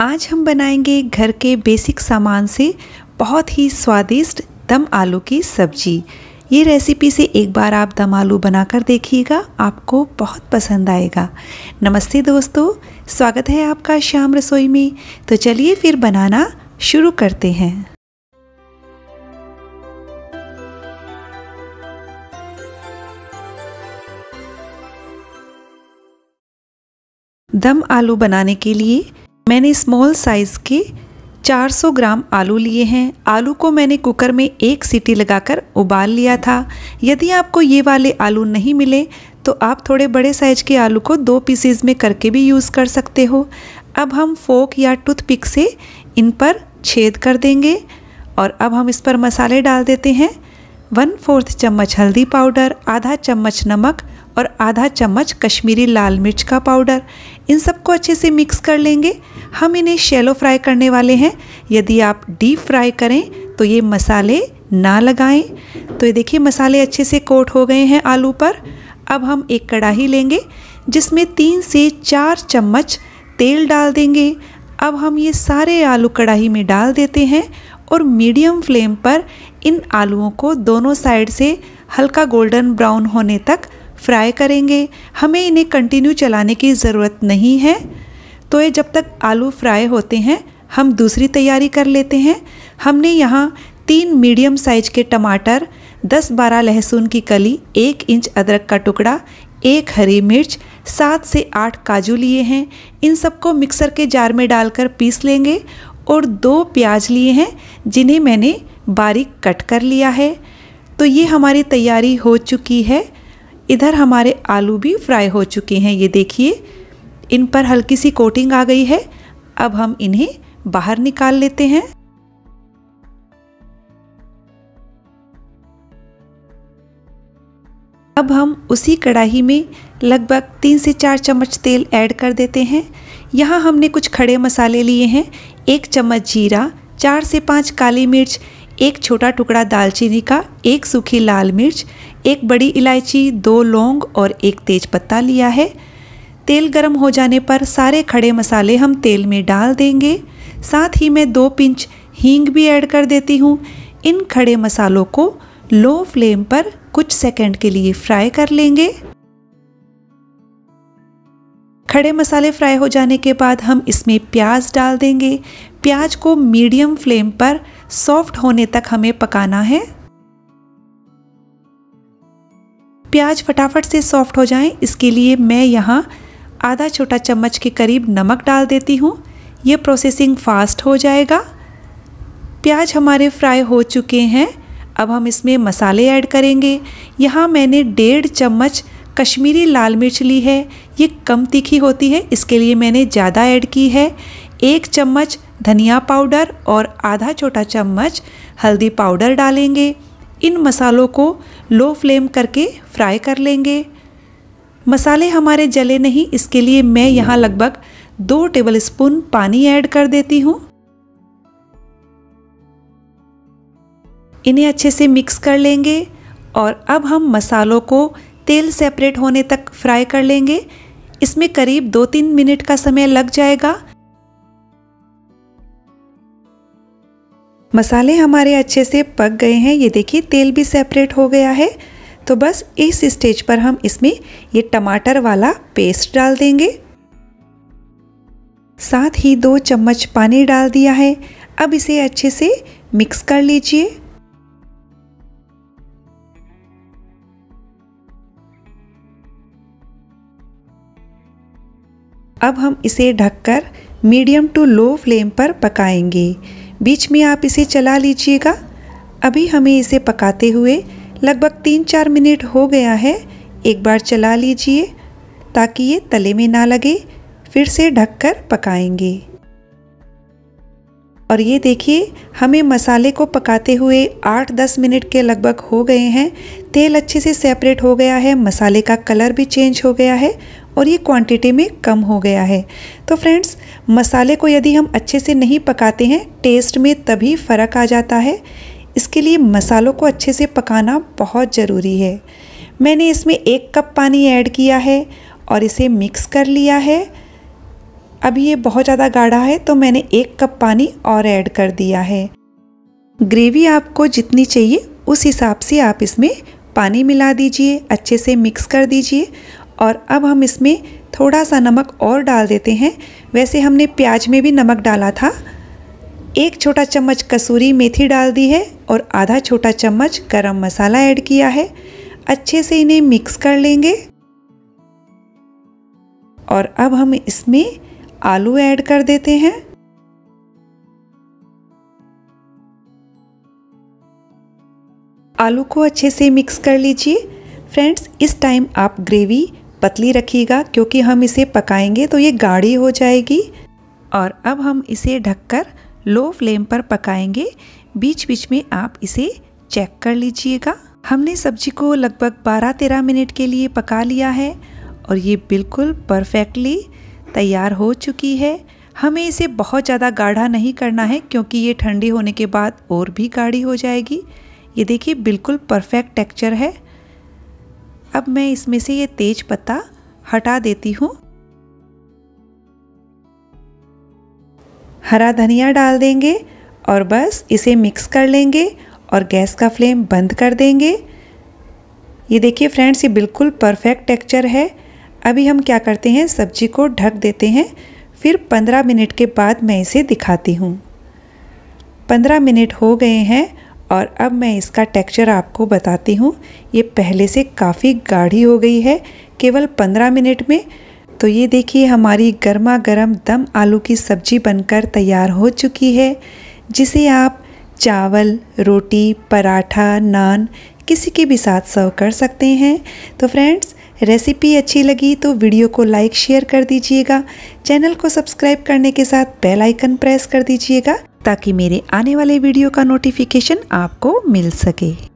आज हम बनाएंगे घर के बेसिक सामान से बहुत ही स्वादिष्ट दम आलू की सब्जी ये रेसिपी से एक बार आप दम आलू बनाकर देखिएगा आपको बहुत पसंद आएगा नमस्ते दोस्तों स्वागत है आपका श्याम रसोई में तो चलिए फिर बनाना शुरू करते हैं दम आलू बनाने के लिए मैंने स्मॉल साइज़ के 400 ग्राम आलू लिए हैं आलू को मैंने कुकर में एक सीटी लगाकर उबाल लिया था यदि आपको ये वाले आलू नहीं मिले तो आप थोड़े बड़े साइज़ के आलू को दो पीसीज में करके भी यूज़ कर सकते हो अब हम फोक या टूथपिक से इन पर छेद कर देंगे और अब हम इस पर मसाले डाल देते हैं वन फोर्थ चम्मच हल्दी पाउडर आधा चम्मच नमक और आधा चम्मच कश्मीरी लाल मिर्च का पाउडर इन सबको अच्छे से मिक्स कर लेंगे हम इन्हें शेलो फ्राई करने वाले हैं यदि आप डीप फ्राई करें तो ये मसाले ना लगाएं तो ये देखिए मसाले अच्छे से कोट हो गए हैं आलू पर अब हम एक कढ़ाही लेंगे जिसमें तीन से चार चम्मच तेल डाल देंगे अब हम ये सारे आलू कढ़ाई में डाल देते हैं और मीडियम फ्लेम पर इन आलुओं को दोनों साइड से हल्का गोल्डन ब्राउन होने तक फ्राई करेंगे हमें इन्हें कंटिन्यू चलाने की ज़रूरत नहीं है तो ये जब तक आलू फ्राई होते हैं हम दूसरी तैयारी कर लेते हैं हमने यहाँ तीन मीडियम साइज के टमाटर 10-12 लहसुन की कली एक इंच अदरक का टुकड़ा एक हरी मिर्च सात से आठ काजू लिए हैं इन सबको मिक्सर के जार में डालकर पीस लेंगे और दो प्याज लिए हैं जिन्हें मैंने बारीक कट कर लिया है तो ये हमारी तैयारी हो चुकी है इधर हमारे आलू भी फ्राई हो चुके हैं ये देखिए इन पर हल्की सी कोटिंग आ गई है अब हम इन्हें बाहर निकाल लेते हैं अब हम उसी कढ़ाई में लगभग तीन से चार चम्मच तेल ऐड कर देते हैं यहाँ हमने कुछ खड़े मसाले लिए हैं एक चम्मच जीरा चार से पाँच काली मिर्च एक छोटा टुकड़ा दालचीनी का एक सूखी लाल मिर्च एक बड़ी इलायची दो लौंग और एक तेज पत्ता लिया है तेल गर्म हो जाने पर सारे खड़े मसाले हम तेल में डाल देंगे साथ ही मैं दो पिंच हींग भी ऐड कर देती हूँ इन खड़े मसालों को लो फ्लेम पर कुछ सेकंड के लिए फ्राई कर लेंगे खड़े मसाले फ्राई हो जाने के बाद हम इसमें प्याज डाल देंगे प्याज को मीडियम फ्लेम पर सॉफ्ट होने तक हमें पकाना है प्याज फटाफट से सॉफ्ट हो जाएं इसके लिए मैं यहाँ आधा छोटा चम्मच के करीब नमक डाल देती हूँ ये प्रोसेसिंग फास्ट हो जाएगा प्याज हमारे फ्राई हो चुके हैं अब हम इसमें मसाले ऐड करेंगे यहाँ मैंने डेढ़ चम्मच कश्मीरी लाल मिर्च ली है ये कम तीखी होती है इसके लिए मैंने ज़्यादा ऐड की है एक चम्मच धनिया पाउडर और आधा छोटा चम्मच हल्दी पाउडर डालेंगे इन मसालों को लो फ्लेम करके फ्राई कर लेंगे मसाले हमारे जले नहीं इसके लिए मैं यहाँ लगभग दो टेबल स्पून पानी ऐड कर देती हूँ इन्हें अच्छे से मिक्स कर लेंगे और अब हम मसालों को तेल सेपरेट होने तक फ्राई कर लेंगे इसमें करीब दो तीन मिनट का समय लग जाएगा मसाले हमारे अच्छे से पक गए हैं ये देखिए तेल भी सेपरेट हो गया है तो बस इस स्टेज पर हम इसमें ये टमाटर वाला पेस्ट डाल देंगे साथ ही दो चम्मच पानी डाल दिया है अब इसे अच्छे से मिक्स कर लीजिए अब हम इसे ढककर मीडियम टू लो फ्लेम पर पकाएंगे बीच में आप इसे चला लीजिएगा अभी हमें इसे पकाते हुए लगभग तीन चार मिनट हो गया है एक बार चला लीजिए ताकि ये तले में ना लगे फिर से ढककर पकाएंगे और ये देखिए हमें मसाले को पकाते हुए 8-10 मिनट के लगभग हो गए हैं तेल अच्छे से सेपरेट हो गया है मसाले का कलर भी चेंज हो गया है और ये क्वांटिटी में कम हो गया है तो फ्रेंड्स मसाले को यदि हम अच्छे से नहीं पकाते हैं टेस्ट में तभी फ़र्क आ जाता है इसके लिए मसालों को अच्छे से पकाना बहुत ज़रूरी है मैंने इसमें एक कप पानी ऐड किया है और इसे मिक्स कर लिया है अभी ये बहुत ज़्यादा गाढ़ा है तो मैंने एक कप पानी और ऐड कर दिया है ग्रेवी आपको जितनी चाहिए उस हिसाब से आप इसमें पानी मिला दीजिए अच्छे से मिक्स कर दीजिए और अब हम इसमें थोड़ा सा नमक और डाल देते हैं वैसे हमने प्याज में भी नमक डाला था एक छोटा चम्मच कसूरी मेथी डाल दी है और आधा छोटा चम्मच गरम मसाला ऐड किया है अच्छे से इन्हें मिक्स कर लेंगे और अब हम इसमें आलू ऐड कर देते हैं आलू को अच्छे से मिक्स कर लीजिए फ्रेंड्स इस टाइम आप ग्रेवी पतली रखिएगा क्योंकि हम इसे पकाएंगे तो ये गाढ़ी हो जाएगी और अब हम इसे ढककर लो फ्लेम पर पकाएंगे बीच बीच में आप इसे चेक कर लीजिएगा हमने सब्जी को लगभग 12-13 मिनट के लिए पका लिया है और ये बिल्कुल परफेक्टली तैयार हो चुकी है हमें इसे बहुत ज़्यादा गाढ़ा नहीं करना है क्योंकि ये ठंडी होने के बाद और भी गाढ़ी हो जाएगी ये देखिए बिल्कुल परफेक्ट टेक्चर है अब मैं इसमें से ये तेज पत्ता हटा देती हूँ हरा धनिया डाल देंगे और बस इसे मिक्स कर लेंगे और गैस का फ्लेम बंद कर देंगे ये देखिए फ्रेंड्स ये बिल्कुल परफेक्ट टेक्चर है अभी हम क्या करते हैं सब्जी को ढक देते हैं फिर 15 मिनट के बाद मैं इसे दिखाती हूँ 15 मिनट हो गए हैं और अब मैं इसका टेक्सचर आपको बताती हूँ ये पहले से काफ़ी गाढ़ी हो गई है केवल 15 मिनट में तो ये देखिए हमारी गर्मा गर्म दम आलू की सब्जी बनकर तैयार हो चुकी है जिसे आप चावल रोटी पराठा नान किसी के भी साथ सर्व कर सकते हैं तो फ्रेंड्स रेसिपी अच्छी लगी तो वीडियो को लाइक शेयर कर दीजिएगा चैनल को सब्सक्राइब करने के साथ बेल आइकन प्रेस कर दीजिएगा ताकि मेरे आने वाले वीडियो का नोटिफिकेशन आपको मिल सके